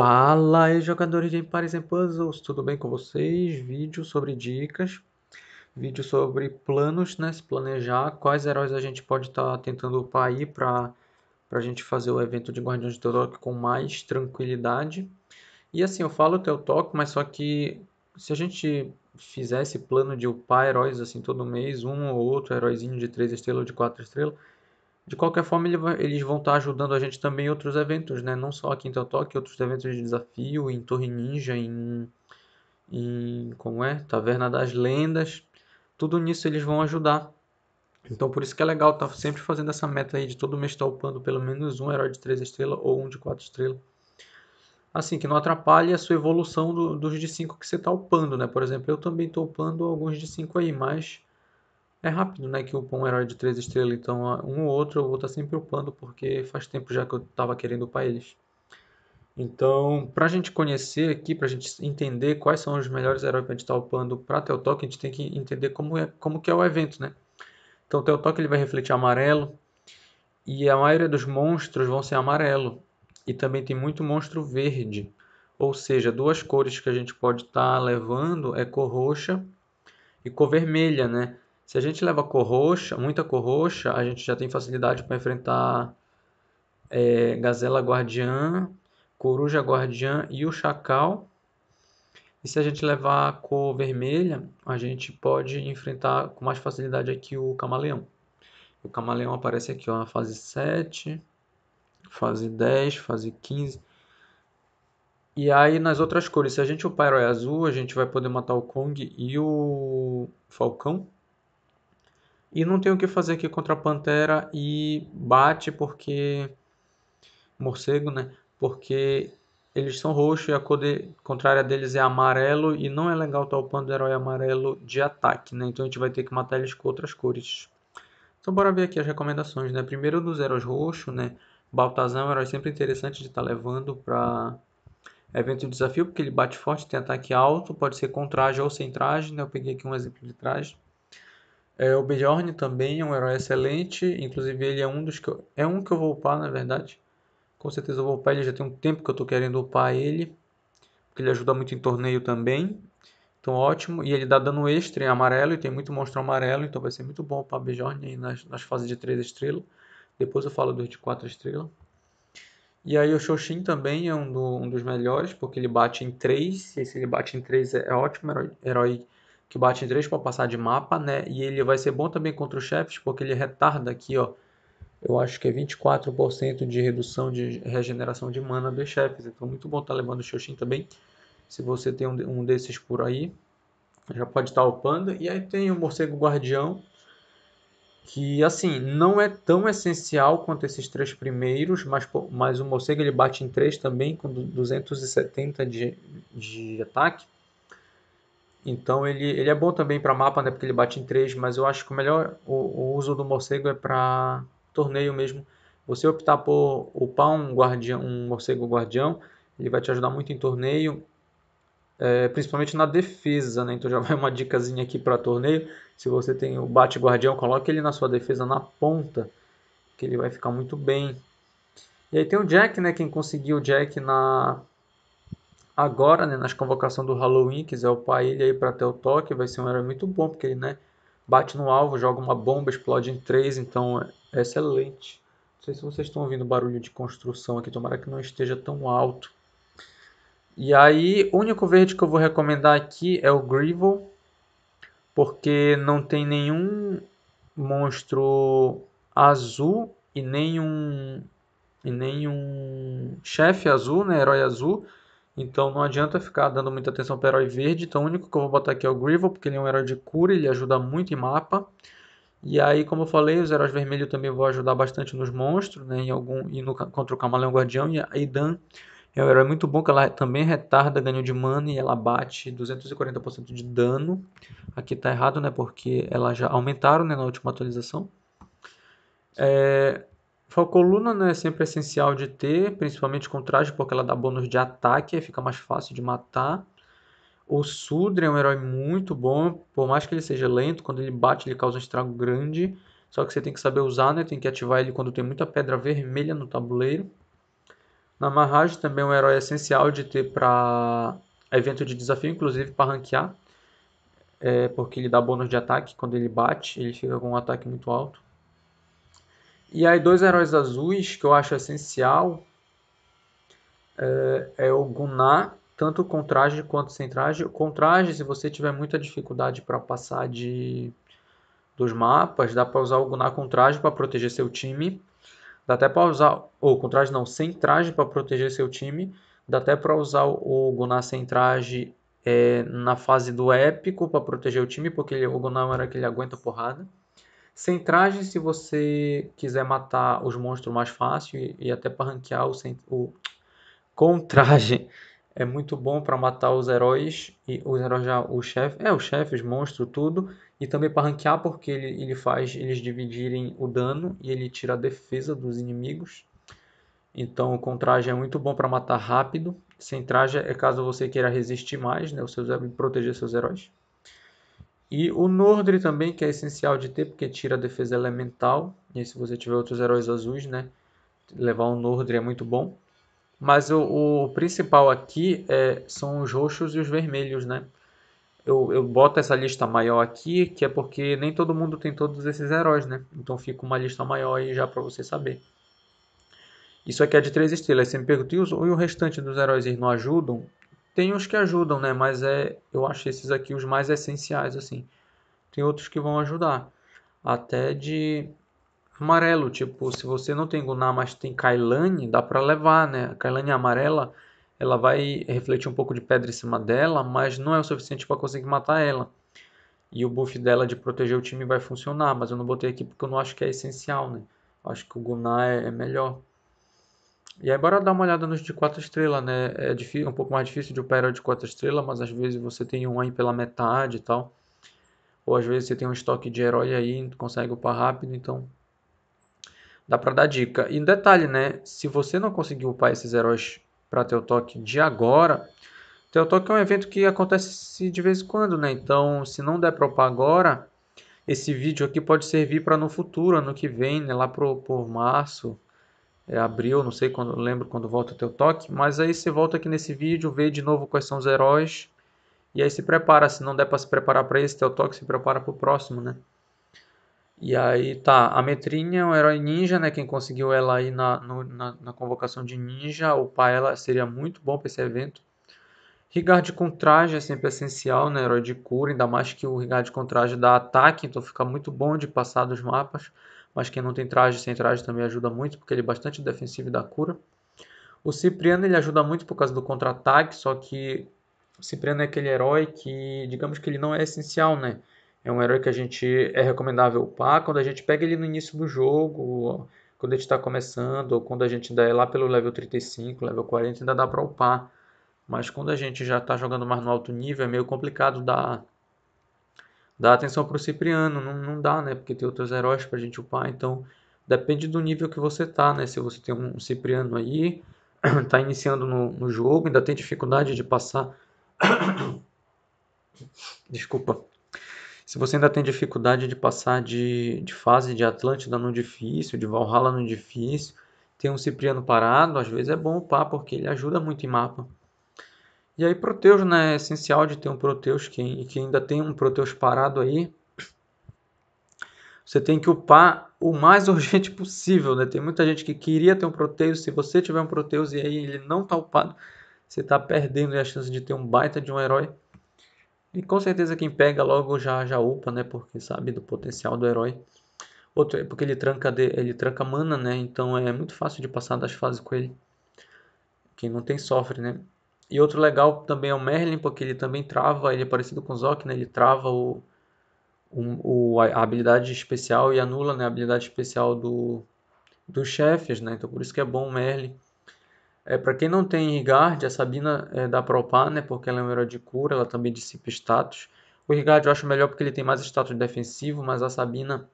Fala aí, jogadores de Paris and Puzzles, tudo bem com vocês? Vídeo sobre dicas, vídeo sobre planos, né? Se planejar, quais heróis a gente pode estar tá tentando upar aí para a gente fazer o evento de Guardiões de Teodoc com mais tranquilidade. E assim, eu falo Teotoc, mas só que se a gente fizesse plano de upar heróis assim todo mês, um ou outro heróizinho de 3 estrelas ou de 4 estrelas, de qualquer forma, ele vai, eles vão estar tá ajudando a gente também em outros eventos, né? Não só aqui em Totoque, outros eventos de desafio, em Torre Ninja, em, em como é? Taverna das Lendas. Tudo nisso eles vão ajudar. Então por isso que é legal estar tá sempre fazendo essa meta aí de todo mês estar tá upando pelo menos um herói de 3 estrelas ou um de 4 estrelas. Assim, que não atrapalhe a sua evolução do, dos de 5 que você está upando, né? Por exemplo, eu também estou upando alguns de 5 aí, mas é rápido, né, que upam um herói de 3 estrelas, então ah, um ou outro eu vou estar tá sempre upando, porque faz tempo já que eu estava querendo upar eles. Então, para a gente conhecer aqui, para a gente entender quais são os melhores heróis para a gente estar tá upando para Teltoc, a gente tem que entender como, é, como que é o evento, né? Então, o Teltoc ele vai refletir amarelo, e a maioria dos monstros vão ser amarelo, e também tem muito monstro verde. Ou seja, duas cores que a gente pode estar tá levando é cor roxa e cor vermelha, né? Se a gente leva cor roxa, muita cor roxa, a gente já tem facilidade para enfrentar é, gazela guardiã, coruja guardiã e o chacal. E se a gente levar cor vermelha, a gente pode enfrentar com mais facilidade aqui o camaleão. O camaleão aparece aqui ó, na fase 7, fase 10, fase 15. E aí nas outras cores, se a gente o o é azul, a gente vai poder matar o Kong e o Falcão. E não tem o que fazer aqui contra a Pantera e bate porque... Morcego, né? Porque eles são roxos e a cor de... contrária deles é amarelo. E não é legal estar upando o herói amarelo de ataque, né? Então a gente vai ter que matar eles com outras cores. Então bora ver aqui as recomendações, né? Primeiro dos heróis roxos, né? Baltazar é um herói sempre interessante de estar tá levando para evento de desafio, porque ele bate forte, tem ataque alto, pode ser com traje ou sem traje, né? Eu peguei aqui um exemplo de traje. É, o Bjorn também é um herói excelente, inclusive ele é um dos que eu, é um que eu vou upar, na verdade. Com certeza eu vou upar ele, já tem um tempo que eu estou querendo upar ele, porque ele ajuda muito em torneio também. Então ótimo, e ele dá dano extra em amarelo, e tem muito monstro amarelo, então vai ser muito bom upar Bjorn aí nas, nas fases de 3 estrelas. Depois eu falo do de 4 estrelas. E aí o Shoshin também é um, do, um, dos melhores, porque ele bate em 3, e se ele bate em 3 é, é ótimo, herói, herói que bate em 3 para passar de mapa, né? E ele vai ser bom também contra os chefes, porque ele retarda aqui, ó. Eu acho que é 24% de redução de regeneração de mana dos chefes. Então, muito bom estar tá levando o Xoxin também. Se você tem um, um desses por aí, já pode estar tá upando. E aí tem o Morcego Guardião, que assim, não é tão essencial quanto esses três primeiros, mas, mas o Morcego ele bate em 3 também, com 270 de, de ataque. Então ele, ele é bom também para mapa, né? Porque ele bate em 3, mas eu acho que o melhor o, o uso do morcego é para torneio mesmo. Você optar por upar um guardião, um morcego guardião, ele vai te ajudar muito em torneio, é, principalmente na defesa, né? Então já vai uma dicasinha aqui para torneio. Se você tem o bate guardião, coloque ele na sua defesa na ponta, que ele vai ficar muito bem. E aí tem o Jack, né? Quem conseguiu o Jack na agora, né, nas convocações do Halloween, quiser o ele aí para até o toque, vai ser um herói muito bom, porque ele, né, bate no alvo, joga uma bomba, explode em três, então é excelente. Não sei se vocês estão ouvindo barulho de construção aqui, tomara que não esteja tão alto. E aí, o único verde que eu vou recomendar aqui é o Grivel, porque não tem nenhum monstro azul e nenhum e nenhum chefe azul, né, herói azul. Então não adianta ficar dando muita atenção para o herói verde. Então o único que eu vou botar aqui é o Grivel, porque ele é um herói de cura, ele ajuda muito em mapa. E aí, como eu falei, os heróis vermelhos também vão ajudar bastante nos monstros, né? Em algum, e no, contra o Camaleão Guardião. E a Idan é um herói muito bom, que ela é, também retarda ganho de mana e ela bate 240% de dano. Aqui tá errado, né? Porque ela já aumentaram né, na última atualização. É, Falcoluna não é sempre essencial de ter, principalmente com traje, porque ela dá bônus de ataque e fica mais fácil de matar. O Sudre é um herói muito bom, por mais que ele seja lento, quando ele bate ele causa um estrago grande. Só que você tem que saber usar, né? Tem que ativar ele quando tem muita pedra vermelha no tabuleiro. Namarraj também é um herói essencial de ter para evento de desafio, inclusive para ranquear. É, porque ele dá bônus de ataque quando ele bate, ele fica com um ataque muito alto. E aí dois heróis azuis que eu acho essencial é, é o Gunnar, tanto com traje quanto sem traje. Com traje, se você tiver muita dificuldade para passar de dos mapas, dá para usar o Gunnar com traje para proteger seu time. Dá até para usar, ou com traje não, sem traje para proteger seu time. Dá até para usar o Gunnar sem traje é, na fase do épico para proteger o time, porque ele, o Gunnar era que ele aguenta porrada. Centragem se você quiser matar os monstros mais fácil e, e até para ranquear o, sem, o com é muito bom para matar os heróis e os heróis já o chefe, é o chefe, os monstros, tudo, e também para ranquear porque ele, ele faz eles dividirem o dano e ele tira a defesa dos inimigos. Então, o contragem é muito bom para matar rápido. centragem é caso você queira resistir mais, né, você seu é proteger seus heróis. E o Nordre também, que é essencial de ter, porque tira a defesa elemental. E se você tiver outros heróis azuis, né? Levar um Nordre é muito bom. Mas o, o principal aqui é, são os roxos e os vermelhos, né? Eu, eu boto essa lista maior aqui, que é porque nem todo mundo tem todos esses heróis, né? Então fica uma lista maior aí já para você saber. Isso aqui é de 3 estrelas. Você me pergunta, e o restante dos heróis não ajudam? Tem uns que ajudam, né? Mas é, eu acho esses aqui os mais essenciais, assim. Tem outros que vão ajudar. Até de amarelo, tipo, se você não tem Gunar, mas tem Kailane, dá para levar, né? A Kailane amarela, ela vai refletir um pouco de pedra em cima dela, mas não é o suficiente para conseguir matar ela. E o buff dela de proteger o time vai funcionar, mas eu não botei aqui porque eu não acho que é essencial, né? acho que o Gunar é, é melhor. E aí bora dar uma olhada nos de 4 estrelas, né? É difícil, um pouco mais difícil de operar de 4 estrelas, mas às vezes você tem um aí pela metade e tal. Ou às vezes você tem um estoque de herói aí, consegue upar rápido, então dá para dar dica. E um detalhe, né? Se você não conseguir upar esses heróis para teu toque de agora, teu toque é um evento que acontece de vez em quando, né? Então, se não der para upar agora, esse vídeo aqui pode servir para no futuro, ano que vem, né? lá pro, por março, é, abril, não sei quando, lembro quando volta o teu toque, mas aí você volta aqui nesse vídeo, vê de novo quais são os heróis, e aí se prepara, se não der para se preparar para esse teu toque, se prepara para o próximo, né? E aí tá, a Metrinha é um herói ninja, né? Quem conseguiu ela aí na, no, na, na, convocação de ninja, o pai ela seria muito bom para esse evento. Rigard com traje é sempre essencial, né? Herói de cura, ainda mais que o Rigard com traje dá ataque, então fica muito bom de passar dos mapas mas quem não tem traje sem traje também ajuda muito, porque ele é bastante defensivo e dá cura. O Cipriano ele ajuda muito por causa do contra-ataque, só que o Cipriano é aquele herói que, digamos que ele não é essencial, né? É um herói que a gente é recomendável upar quando a gente pega ele no início do jogo, quando a gente está começando, ou quando a gente ainda é lá pelo level 35, level 40, ainda dá para upar. Mas quando a gente já está jogando mais no alto nível, é meio complicado dar Dá atenção pro Cipriano, não, não dá, né? Porque tem outros heróis pra gente upar, então depende do nível que você tá, né? Se você tem um Cipriano aí, tá iniciando no, no jogo, ainda tem dificuldade de passar. Desculpa. Se você ainda tem dificuldade de passar de, de fase de Atlântida no difícil, de Valhalla no difícil, tem um Cipriano parado, às vezes é bom upar, porque ele ajuda muito em mapa. E aí Proteus, né, é essencial de ter um Proteus que, que ainda tem um Proteus parado aí. Você tem que upar o mais urgente possível, né? Tem muita gente que queria ter um Proteus, se você tiver um Proteus e aí ele não tá upado, você tá perdendo a chance de ter um baita de um herói. E com certeza quem pega logo já já upa, né? Porque sabe do potencial do herói. Outro é porque ele tranca de, ele tranca mana, né? Então é muito fácil de passar das fases com ele. Quem não tem sofre, né? E outro legal também é o Merlin, porque ele também trava, ele é parecido com o Zoc, né? Ele trava o, o, a habilidade especial e anula né? a habilidade especial do, dos chefes, né? Então por isso que é bom o Merlin. É, para quem não tem Rigard, a Sabina é, dá pra upar, né? Porque ela é um herói de cura, ela também dissipa status. O Rigard eu acho melhor porque ele tem mais status defensivo, mas a Sabina...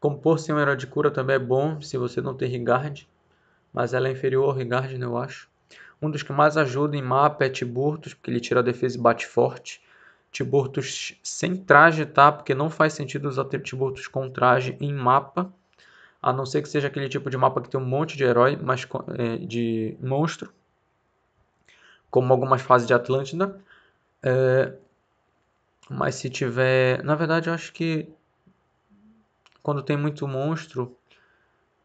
como por ser um herói de cura também é bom se você não tem Rigard. Mas ela é inferior ao Rigard, né? Eu acho um dos que mais ajuda em mapa é Tiburtus, porque ele tira a defesa e bate forte. Tiburtus sem traje, tá? Porque não faz sentido usar Tiburtus com traje em mapa. A não ser que seja aquele tipo de mapa que tem um monte de herói, mas é, de monstro. Como algumas fases de Atlântida. É, mas se tiver... Na verdade, eu acho que... Quando tem muito monstro,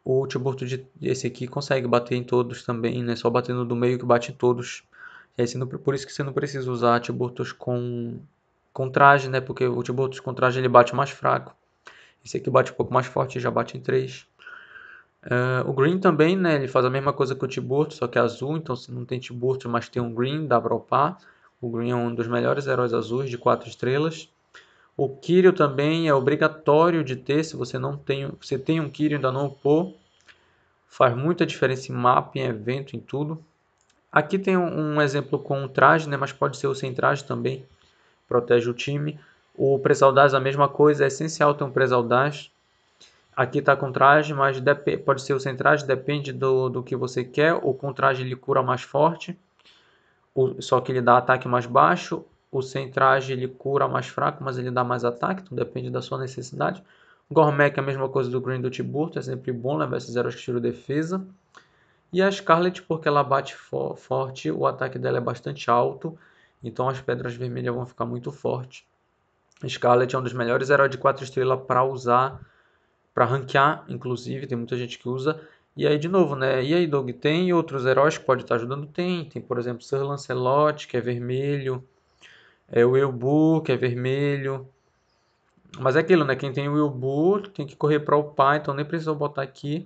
o Tiburto de esse aqui consegue bater em todos também, né? Só batendo do meio que bate em todos. E aí, não, por isso que você não precisa usar Tiburtos com, com traje, né? Porque o Tiburtus com traje ele bate mais fraco. Esse aqui bate um pouco mais forte, e já bate em 3. Uh, ah, o Green também, né? Ele faz a mesma coisa que o Tiburto, só que é azul. Então, se não tem Tiburto, mas tem um Green, dá pra upar. O Green é um dos melhores heróis azuis de 4 estrelas. O Kyrio também é obrigatório de ter, se você não tem, você tem um Kyrio e ainda não upou, faz muita diferença em mapa, em evento, em tudo. Aqui tem um, um exemplo com um traje, né, mas pode ser o sem traje também, protege o time. O Presaldaz a mesma coisa, é essencial ter um Presaldaz. Aqui está com traje, mas pode ser o sem traje, depende do, do que você quer. O com traje ele cura mais forte, o, só que ele dá ataque mais baixo. O centrage ele cura mais fraco, mas ele dá mais ataque, então depende da sua necessidade. Gormek é a mesma coisa do Green do Tiburto, é sempre bom, levar esses heróis que tiram defesa. E a Scarlet, porque ela bate forte, o ataque dela é bastante alto, então as pedras vermelhas vão ficar muito fortes. Scarlet é um dos melhores heróis de 4 estrelas para usar, para ranquear, inclusive, tem muita gente que usa. E aí, de novo, né? E aí, Dog, tem outros heróis que pode estar ajudando? Tem. Tem, por exemplo, Sir Lancelot, que é vermelho. É o Elbu, que é vermelho. Mas é aquilo, né? Quem tem o Elbu tem que correr para o pai, então nem precisou botar aqui.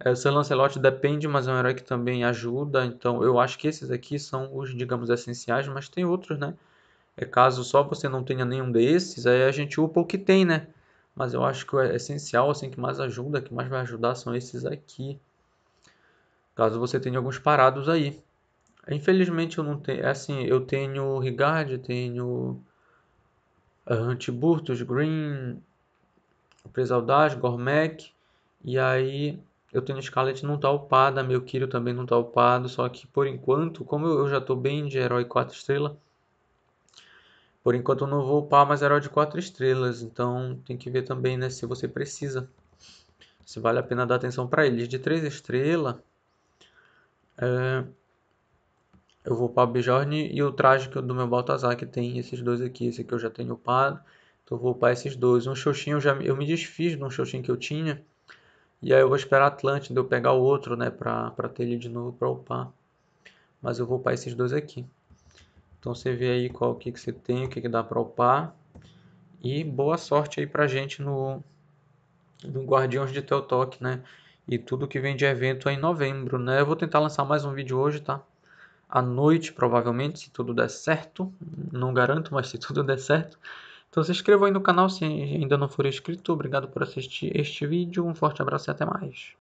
É, o seu Lancelot depende, mas é um herói que também ajuda. Então eu acho que esses aqui são os, digamos, essenciais, mas tem outros, né? É caso só você não tenha nenhum desses, aí a gente upa o que tem, né? Mas eu acho que o essencial, assim, que mais ajuda, que mais vai ajudar são esses aqui. Caso você tenha alguns parados aí. Infelizmente eu não tenho. É assim, eu tenho Rigard, tenho ah, Antiburtus, Green, Presaldas Gormek. E aí eu tenho Scarlet não tá upada, meu Kiro também não tá upado. Só que por enquanto, como eu já tô bem de herói 4 estrelas, por enquanto eu não vou upar mais herói de 4 estrelas. Então tem que ver também né, se você precisa. Se vale a pena dar atenção para eles. De 3 estrelas. É eu vou upar o Bjorn e o traje do meu Baltazar, que tem esses dois aqui. Esse aqui eu já tenho upado, então eu vou upar esses dois. Um Xoxinho, eu, já, eu me desfiz de um Xoxinho que eu tinha, e aí eu vou esperar Atlântida eu pegar o outro, né, pra, pra ter ele de novo pra upar. Mas eu vou upar esses dois aqui. Então você vê aí qual que, que você tem, o que, que dá pra upar. E boa sorte aí pra gente no, no Guardiões de Teltoc, né? E tudo que vem de evento em novembro, né? Eu vou tentar lançar mais um vídeo hoje, tá? à noite, provavelmente, se tudo der certo. Não garanto, mas se tudo der certo. Então se inscreva aí no canal se ainda não for inscrito. Obrigado por assistir este vídeo. Um forte abraço e até mais.